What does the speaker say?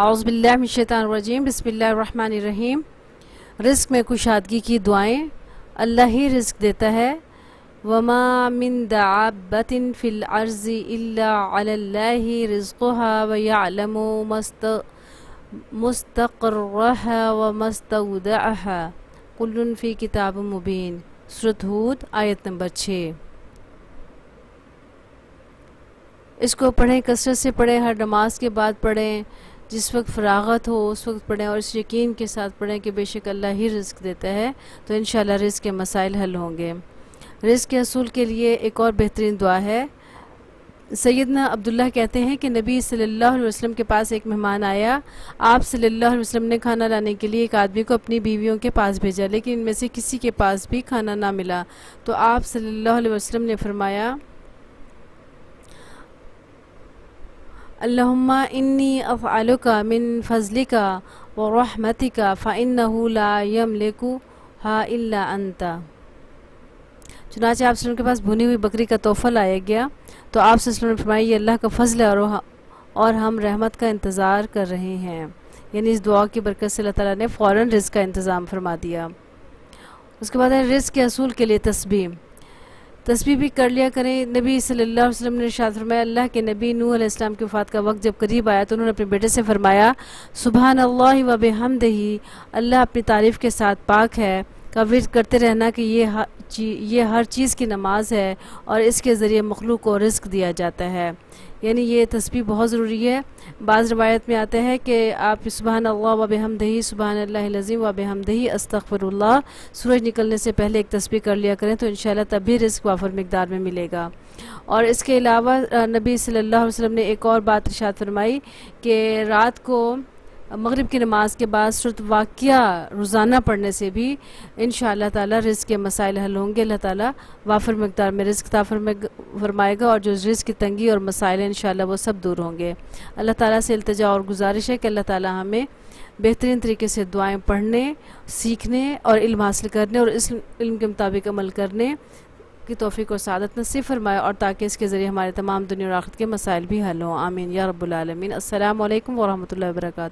اعوذ باللہ من الشیطان الرجیم بسم اللہ الرحمن الرحیم رزق میں کشادگی کی دعائیں اللہ ہی رزق دیتا ہے وما من دعابت فی العرض الا علی اللہ رزقها ویعلم مستقرها ومستودعها قلن فی کتاب مبین سرط حود آیت نمبر چھے اس کو پڑھیں کسر سے پڑھیں ہر نماز کے بعد پڑھیں جس وقت فراغت ہو اس وقت پڑھیں اور اس یقین کے ساتھ پڑھیں کہ بے شک اللہ ہی رزق دیتا ہے تو انشاءاللہ رزق کے مسائل حل ہوں گے رزق کے حصول کے لیے ایک اور بہترین دعا ہے سیدنا عبداللہ کہتے ہیں کہ نبی صلی اللہ علیہ وسلم کے پاس ایک مہمان آیا آپ صلی اللہ علیہ وسلم نے کھانا لانے کے لیے ایک آدمی کو اپنی بیویوں کے پاس بھیجا لیکن ان میں سے کسی کے پاس بھی کھانا نہ ملا تو آپ صلی اللہ علیہ وسلم نے فرمایا اللہم انی افعال من فضلِ کا رحمتی لا یم لے ہا انتا چنانچہ آپ وسلم کے پاس بھنی ہوئی بکری کا تحفہ لایا گیا تو آپ وسلم نے فرمایا یہ اللہ کا فضل ہے اور ہم رحمت کا انتظار کر رہے ہیں یعنی اس دعا کی برکت سے اللہ تعالیٰ نے فوراً رزق کا انتظام فرما دیا اس کے بعد ہے رزق کے اصول کے لیے تسبیم تسبیح بھی کر لیا کریں نبی صلی اللہ علیہ وسلم نے ارشاد فرمایا اللہ کے نبی نوح علیہ السلام کے وفات کا وقت جب قریب آیا تو انہوں نے اپنے بیٹے سے فرمایا سبحان اللہ و بحمدہی اللہ اپنی تعریف کے ساتھ پاک ہے کا ورد کرتے رہنا کہ یہ یہ ہر چیز کی نماز ہے اور اس کے ذریعے مخلوق کو رزق دیا جاتا ہے یعنی یہ تسبیح بہت ضروری ہے بعض روایت میں آتا ہے کہ آپ سبحان اللہ بحمدہی سبحان اللہ العظیم و بحمدہی استغفر اللہ سورج نکلنے سے پہلے ایک تسبیح کر لیا کریں تو انشاءاللہ تب بھی رزق وافر مقدار میں ملے گا اور اس کے علاوہ نبی صلی اللہ علیہ وسلم نے ایک اور بات رشاد فرمائی کہ رات کو مغرب کی نماز کے بعد صورت واقعہ روزانہ پڑھنے سے بھی ان شاء اللہ تعالیٰ رزق کے مسائل حل ہوں گے اللہ تعالیٰ وافر مقدار میں رزق میں فرمائے گا اور جو رزق کی تنگی اور مسائل ہیں وہ سب دور ہوں گے اللہ تعالیٰ سے التجا اور گزارش ہے کہ اللہ تعالیٰ ہمیں بہترین طریقے سے دعائیں پڑھنے سیکھنے اور علم حاصل کرنے اور اس علم کے مطابق عمل کرنے کی توفیق اور سعادت نصیب فرمائے اور تاکہ اس کے ذریعے ہمارے تمام دنیا اور آخرت کے مسائل بھی حل ہوں آمین یا رب العالمین السلام علیکم ورحمۃ اللہ وبرکاتہ